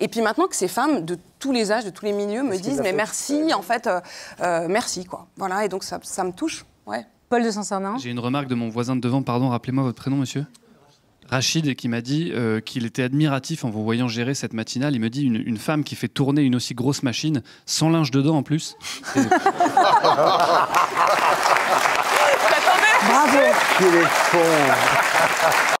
Et puis maintenant que ces femmes de tous les âges, de tous les milieux me disent mais merci, en fait, euh, euh, merci quoi. Voilà, et donc ça, ça me touche. Ouais. Paul de Saint-Sernin. J'ai une remarque de mon voisin de devant, pardon, rappelez-moi votre prénom, monsieur. Rachid qui m'a dit euh, qu'il était admiratif en vous voyant gérer cette matinale. Il me dit une, femme qui fait tourner une aussi grosse machine, sans linge dedans en plus. Bravo